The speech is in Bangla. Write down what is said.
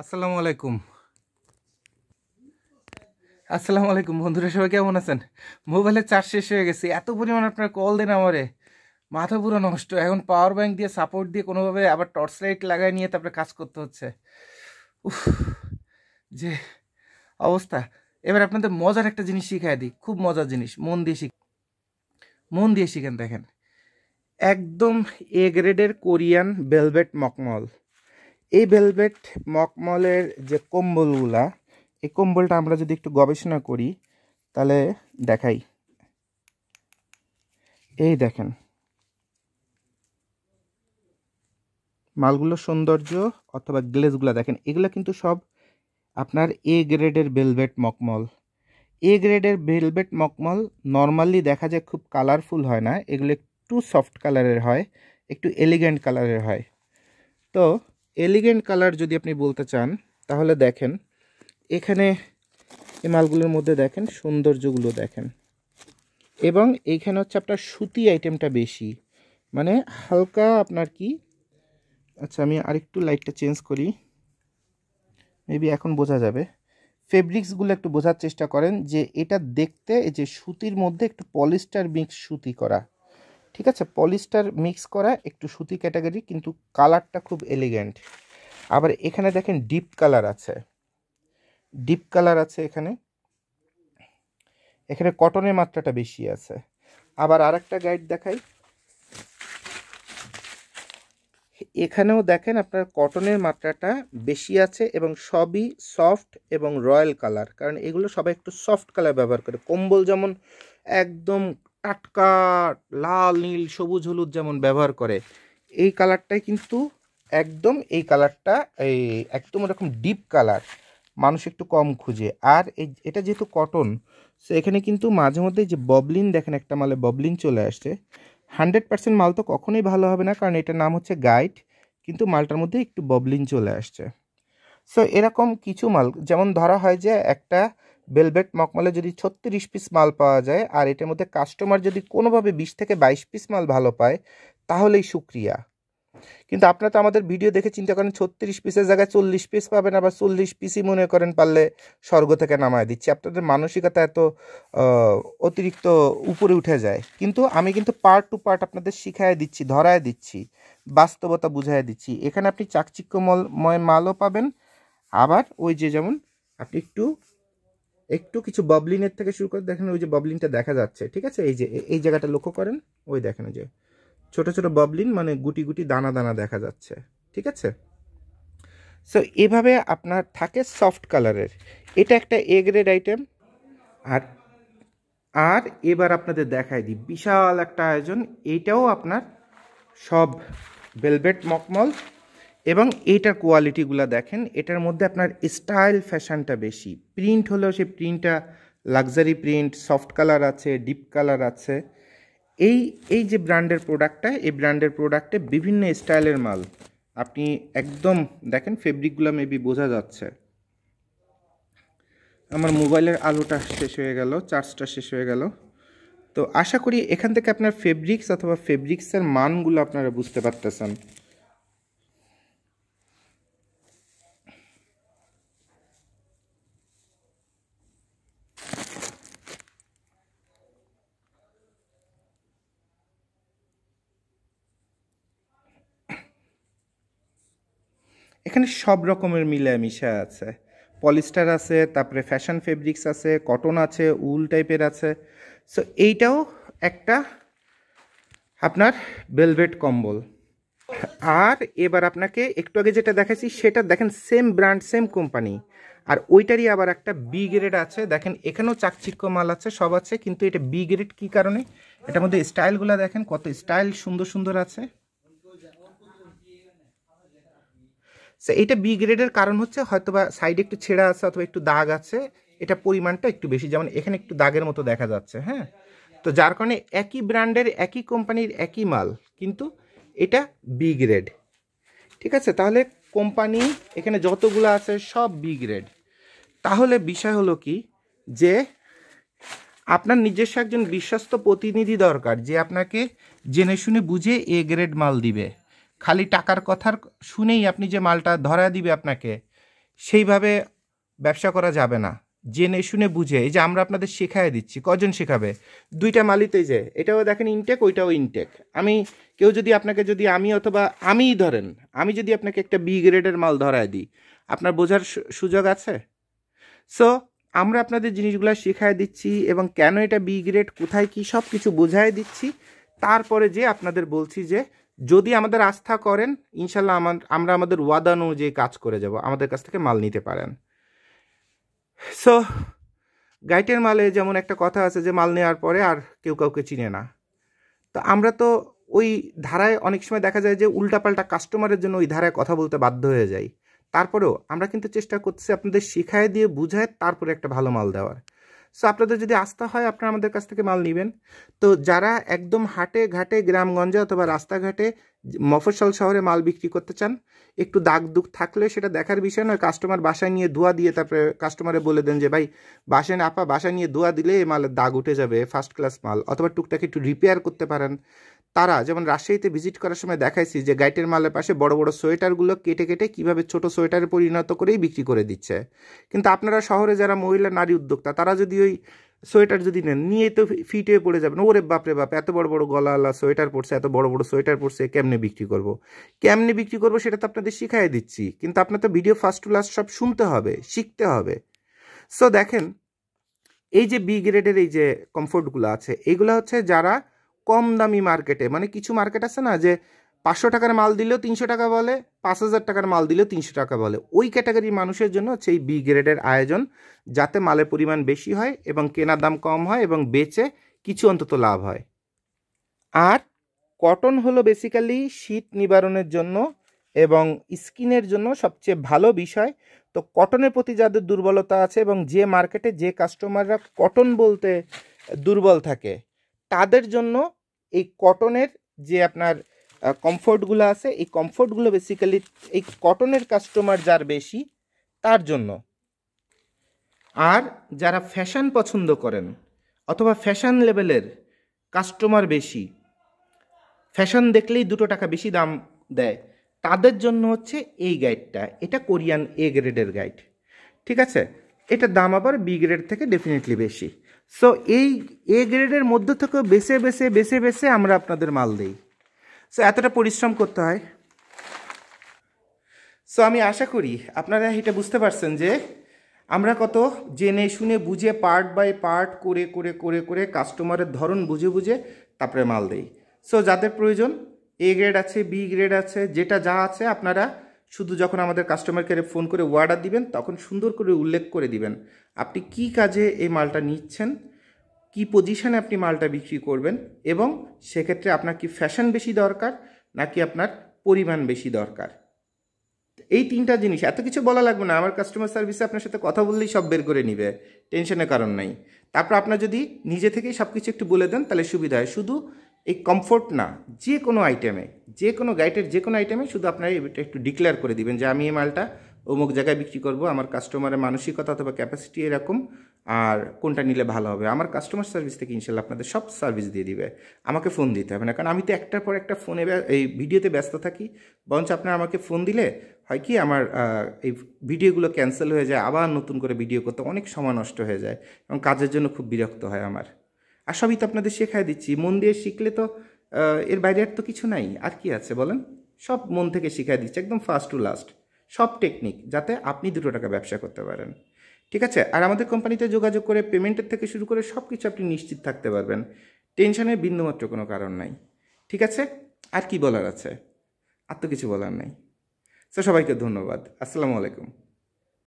আসসালামু আলাইকুম আসসালামু আলাইকুম বন্ধুরা সবাই কেমন আছেন মোবাইলের চার্জ শেষ হয়ে গেছে এত পরিমাণ আপনার কল দেন আমারে মাথা পুরো নষ্ট এখন পাওয়ার ব্যাঙ্ক দিয়ে সাপোর্ট দিয়ে কোনোভাবে আবার টর্চ লাইট লাগাই নিয়ে তারপরে কাজ করতে হচ্ছে উফ যে অবস্থা এবার আপনাদের মজার একটা জিনিস শিখাই দিই খুব মজার জিনিস মন দিয়ে শিখ মন দিয়ে শিখেন দেখেন একদম এ গ্রেডের কোরিয়ান বেলভেট মকমল এই ভেলভেট মকমলের যে কম্বলগুলা এই কম্বলটা আমরা যদি একটু গবেষণা করি তাহলে দেখাই এই দেখেন মালগুলো সৌন্দর্য অথবা গ্লেজগুলো দেখেন এগুলো কিন্তু সব আপনার এ গ্রেডের ভেলভেট মকমল এ গ্রেডের ভেলভেট মকমল নর্মালি দেখা যায় খুব কালারফুল হয় না এগুলো একটু সফট কালারের হয় একটু এলিগেন্ট কালারের হয় তো এলিগেন্ট কালার যদি আপনি বলতে চান তাহলে দেখেন এখানে এই মালগুলোর মধ্যে দেখেন সৌন্দর্যগুলো দেখেন এবং এইখানে হচ্ছে আপনার সুতি আইটেমটা বেশি মানে হালকা আপনার কি আচ্ছা আমি আরেকটু লাইটটা চেঞ্জ করি মেবি এখন বোঝা যাবে ফেব্রিক্সগুলো একটু বোঝার চেষ্টা করেন যে এটা দেখতে যে সুতির মধ্যে একটু পলিস্টার মিক্স সুতি করা ঠিক আছে পলিস্টার মিক্স করা একটু সুতি ক্যাটাগরি কিন্তু কালারটা খুব এলিগেন্ট আবার এখানে দেখেন ডিপ কালার আছে ডিপ কালার আছে এখানে এখানে কটনের মাত্রাটা বেশি আছে আবার আর একটা গাইড দেখাই এখানেও দেখেন আপনার কটনের মাত্রাটা বেশি আছে এবং সবই সফট এবং রয়্যাল কালার কারণ এগুলো সবাই একটু সফট কালার ব্যবহার করে কম্বল যেমন একদম টাটকা লাল নীল সবুজ হলুদ যেমন ব্যবহার করে এই কালারটাই কিন্তু একদম এই কালারটা এই একদম এরকম ডিপ কালার মানুষ একটু কম খুঁজে আর এটা যেহেতু কটন সো এখানে কিন্তু মাঝে মধ্যে যে ববলিন দেখেন একটা মালে ববলিন চলে আসছে হান্ড্রেড পার্সেন্ট মাল তো কখনোই ভালো হবে না কারণ এটার নাম হচ্ছে গাইড কিন্তু মালটার মধ্যে একটু ববলিন চলে আসছে সো এরকম কিছু মাল যেমন ধরা হয় যে একটা বেলভেট মকমলে যদি ছত্রিশ পিস মাল পাওয়া যায় আর এটার মধ্যে কাস্টমার যদি কোনোভাবে বিশ থেকে বাইশ পিস মাল ভালো পায় তাহলেই সুক্রিয়া কিন্তু আপনারা তো আমাদের ভিডিও দেখে চিন্তা করেন ছত্রিশ পিসের জায়গায় চল্লিশ পিস পাবেন আবার চল্লিশ পিসই মনে করেন পারলে স্বর্গ থেকে নামায় দিচ্ছি আপনাদের মানসিকতা এত অতিরিক্ত উপরে উঠে যায় কিন্তু আমি কিন্তু পার্ট টু পার্ট আপনাদের শিখায় দিচ্ছি ধরায় দিচ্ছি বাস্তবতা বুঝায় দিচ্ছি এখানে আপনি চাকচিক্যময় মালও পাবেন আবার ওই যে যেমন আপনি একটু একটু কিছু বাবলিনের থেকে শুরু করে দেখেন ওই যে বাবলিনটা দেখা যাচ্ছে ঠিক আছে এই যে এই জায়গাটা লক্ষ্য করেন ওই দেখেন ওই যে ছোট ছোট বাবলিন মানে গুটি গুটি দানা দানা দেখা যাচ্ছে ঠিক আছে সো এভাবে আপনার থাকে সফট কালারের এটা একটা এ গ্রেড আইটেম আর আর এবার আপনাদের দেখায় দিই বিশাল একটা আয়োজন এইটাও আপনার সব বেলভেট মকমল এবং এটার কোয়ালিটিগুলো দেখেন এটার মধ্যে আপনার স্টাইল ফ্যাশনটা বেশি প্রিন্ট হলেও সেই প্রিন্টটা লাক্সারি প্রিন্ট সফট কালার আছে ডিপ কালার আছে এই এই যে ব্র্যান্ডের প্রোডাক্টটা এই ব্র্যান্ডের প্রোডাক্টে বিভিন্ন স্টাইলের মাল আপনি একদম দেখেন ফেব্রিকগুলো মেবি বোঝা যাচ্ছে আমার মোবাইলের আলোটা শেষ হয়ে গেল চার্জটা শেষ হয়ে গেল তো আশা করি এখান থেকে আপনার ফেব্রিক্স অথবা ফেব্রিক্সের মানগুলো আপনারা বুঝতে পারতেছেন এখানে সব রকমের মিলে আছে পলিস্টার আছে তারপরে ফ্যাশন ফেব্রিক্স আছে কটন আছে উল টাইপের আছে সো এইটাও একটা আপনার বেলভেট কম্বল আর এবার আপনাকে একটু আগে যেটা দেখাচ্ছি সেটা দেখেন সেম ব্র্যান্ড সেম কোম্পানি আর ওইটারই আবার একটা বি গ্রেড আছে দেখেন এখানেও চাকচিক্য মাল আছে সব আছে কিন্তু এটা বি গ্রেড কী কারণে এটার মধ্যে স্টাইলগুলো দেখেন কত স্টাইল সুন্দর সুন্দর আছে সো এটা বি গ্রেডের কারণ হচ্ছে হয়তো বা সাইডে একটু ছেঁড়া আছে অথবা একটু দাগ আছে এটা পরিমাণটা একটু বেশি যেমন এখানে একটু দাগের মতো দেখা যাচ্ছে হ্যাঁ তো যার কারণে একই ব্র্যান্ডের একই কোম্পানির একই মাল কিন্তু এটা বি গ্রেড ঠিক আছে তাহলে কোম্পানি এখানে যতগুলো আছে সব বি গ্রেড তাহলে বিষয় হলো কি যে আপনার নিজস্ব একজন বিশ্বস্ত প্রতিনিধি দরকার যে আপনাকে জেনে শুনে বুঝে এ গ্রেড মাল দিবে খালি টাকার কথার শুনেই আপনি যে মালটা ধরা দিবে আপনাকে সেইভাবে ব্যবসা করা যাবে না জেনে শুনে বুঝে এই যে আমরা আপনাদের শেখায় দিচ্ছি কজন শেখাবে দুইটা মালিতেই যে এটাও দেখেন ইনটেক ওইটাও ইনটেক আমি কেউ যদি আপনাকে যদি আমি অথবা আমিই ধরেন আমি যদি আপনাকে একটা বি গ্রেডের মাল ধরায় দিই আপনার বোঝার সুযোগ আছে সো আমরা আপনাদের জিনিসগুলো শেখায় দিচ্ছি এবং কেন এটা বি গ্রেড কোথায় কী সব কিছু বোঝায় দিচ্ছি তারপরে যে আপনাদের বলছি যে যদি আমাদের আস্থা করেন ইনশাল্লাহ আমরা আমাদের ওয়াদা অনুযায়ী কাজ করে যাব আমাদের কাছ থেকে মাল নিতে পারেন সো গাইটের মালে যেমন একটা কথা আছে যে মাল নেওয়ার পরে আর কেউ কাউকে চিনে না তো আমরা তো ওই ধারায় অনেক সময় দেখা যায় যে উল্টাপাল্টা কাস্টমারের জন্য ওই ধারায় কথা বলতে বাধ্য হয়ে যাই তারপরেও আমরা কিন্তু চেষ্টা করতেছি আপনাদের শিখায় দিয়ে বুঝায় তারপরে একটা ভালো মাল দেওয়ার সো আপনাদের যদি আস্থা হয় আপনারা আমাদের কাছ থেকে মাল নেবেন তো যারা একদম হাটে ঘাটে গ্রামগঞ্জে অথবা রাস্তাঘাটে মফসল শহরে মাল বিক্রি করতে চান একটু দাগ দুঃখ থাকলে সেটা দেখার বিষয় নয় কাস্টমার বাসায় নিয়ে ধোয়া দিয়ে তারপরে কাস্টমারে বলে দেন যে ভাই বাসেন আপা বাসা নিয়ে ধোয়া দিলে এই মালের দাগ উঠে যাবে ফার্স্ট ক্লাস মাল অথবা টুকটাকে একটু রিপেয়ার করতে পারেন তারা যেমন রাজশাহীতে ভিজিট করার সময় দেখাইছি যে গাইটের মালের পাশে বড় বড় সোয়েটারগুলো কেটে কেটে কিভাবে ছোট সোয়েটারে পরিণত করেই বিক্রি করে দিচ্ছে কিন্তু আপনারা শহরে যারা মহিলা নারী উদ্যোক্তা তারা যদি ওই সোয়েটার যদি নেন নিয়ে তো ফিট হয়ে পড়ে যাবেন ওরে বাপরে বাপ এত বড় বড় গলাওয়ালা সোয়েটার পরছে এত বড় বড় সোয়েটার পরছে কেমনে বিক্রি করব। কেমনে বিক্রি করব সেটা তো আপনাদের শিখাই দিচ্ছি কিন্তু আপনার তো ভিডিও ফার্স্ট টু লাস্ট সব শুনতে হবে শিখতে হবে সো দেখেন এই যে বি গ্রেডের এই যে কমফোর্টগুলো আছে এইগুলো হচ্ছে যারা কম দামি মার্কেটে মানে কিছু মার্কেট আছে না যে পাঁচশো টাকার মাল দিলেও তিনশো টাকা বলে পাঁচ হাজার টাকার মাল দিলেও তিনশো টাকা বলে ওই ক্যাটাগরির মানুষের জন্য হচ্ছে এই বি গ্রেডের আয়োজন যাতে মালের পরিমাণ বেশি হয় এবং কেনার দাম কম হয় এবং বেচে কিছু অন্তত লাভ হয় আর কটন হলো বেসিক্যালি শীত নিবারণের জন্য এবং স্কিনের জন্য সবচেয়ে ভালো বিষয় তো কটনের প্রতি যাদের দুর্বলতা আছে এবং যে মার্কেটে যে কাস্টমাররা কটন বলতে দুর্বল থাকে তাদের জন্য এই কটনের যে আপনার কমফোর্টগুলো আছে এই কমফোর্টগুলো বেসিক্যালি এই কটনের কাস্টমার যার বেশি তার জন্য আর যারা ফ্যাশন পছন্দ করেন অথবা ফ্যাশন লেভেলের কাস্টমার বেশি ফ্যাশন দেখলেই দুটো টাকা বেশি দাম দেয় তাদের জন্য হচ্ছে এই গাইডটা এটা কোরিয়ান এ গ্রেডের গাইড ঠিক আছে এটার দাম আবার বি গ্রেড থেকে ডেফিনেটলি বেশি সো এই এ গ্রেডের মধ্যে থেকে বেছে বেছে বেছে বেছে আমরা আপনাদের মাল দিই সো এতটা পরিশ্রম করতে হয় সো আমি আশা করি আপনারা এটা বুঝতে পারছেন যে আমরা কত জেনে শুনে বুঝে পার্ট বাই পার্ট করে করে করে করে কাস্টমারের ধরন বুঝে বুঝে তারপরে মাল দেই সো যাদের প্রয়োজন এ গ্রেড আছে বি গ্রেড আছে যেটা যা আছে আপনারা শুধু যখন আমাদের কাস্টমার কেয়ারে ফোন করে অর্ডার দিবেন তখন সুন্দর করে উল্লেখ করে দিবেন আপনি কি কাজে এই মালটা নিচ্ছেন কি পজিশানে আপনি মালটা বিক্রি করবেন এবং সেক্ষেত্রে আপনার কি ফ্যাশন বেশি দরকার নাকি আপনার পরিমাণ বেশি দরকার এই তিনটা জিনিস এত কিছু বলা লাগবে না আমার কাস্টমার সার্ভিসে আপনার সাথে কথা বললেই সব বের করে নিবে টেনশনের কারণ নাই তারপর আপনার যদি নিজে থেকেই সব কিছু একটু বলে দেন তাহলে সুবিধা হয় শুধু এই কমফোর্ট না যে কোনো আইটেমে যে কোনো গাইডের যে কোনো আইটেমে শুধু আপনারা এটা একটু ডিক্লেয়ার করে দিবেন যে আমি এই মালটা অমুক জায়গায় বিক্রি করব আমার কাস্টমারের মানসিকতা অথবা ক্যাপাসিটি এরকম আর কোনটা নিলে ভালো হবে আমার কাস্টমার সার্ভিস থেকে ইনশাল্লাহ আপনাদের সব সার্ভিস দিয়ে দিবে আমাকে ফোন দিতে হবে না কারণ আমি তো একটার পর একটা ফোনে এই ভিডিওতে ব্যস্ত থাকি বরঞ্চ আপনারা আমাকে ফোন দিলে হয় কি আমার এই ভিডিওগুলো ক্যান্সেল হয়ে যায় আবার নতুন করে ভিডিও করতে অনেক সময় নষ্ট হয়ে যায় এবং কাজের জন্য খুব বিরক্ত হয় আমার আর সবই তো আপনাদের শেখায় দিচ্ছি মন দিয়ে শিখলে তো এর বাইরে আর তো কিছু নাই আর কি আছে বলেন সব মন থেকে শিখাই দিচ্ছে একদম ফার্স্ট টু লাস্ট সব টেকনিক যাতে আপনি দুটো টাকা ব্যবসা করতে পারেন ঠিক আছে আর আমাদের কোম্পানিতে যোগাযোগ করে পেমেন্টের থেকে শুরু করে সব কিছু আপনি নিশ্চিত থাকতে পারবেন টেনশনের বিন্দুমাত্র কোনো কারণ নাই ঠিক আছে আর কি বলার আছে আর তো কিছু বলার নাই তো সবাইকে ধন্যবাদ আসসালামু আলাইকুম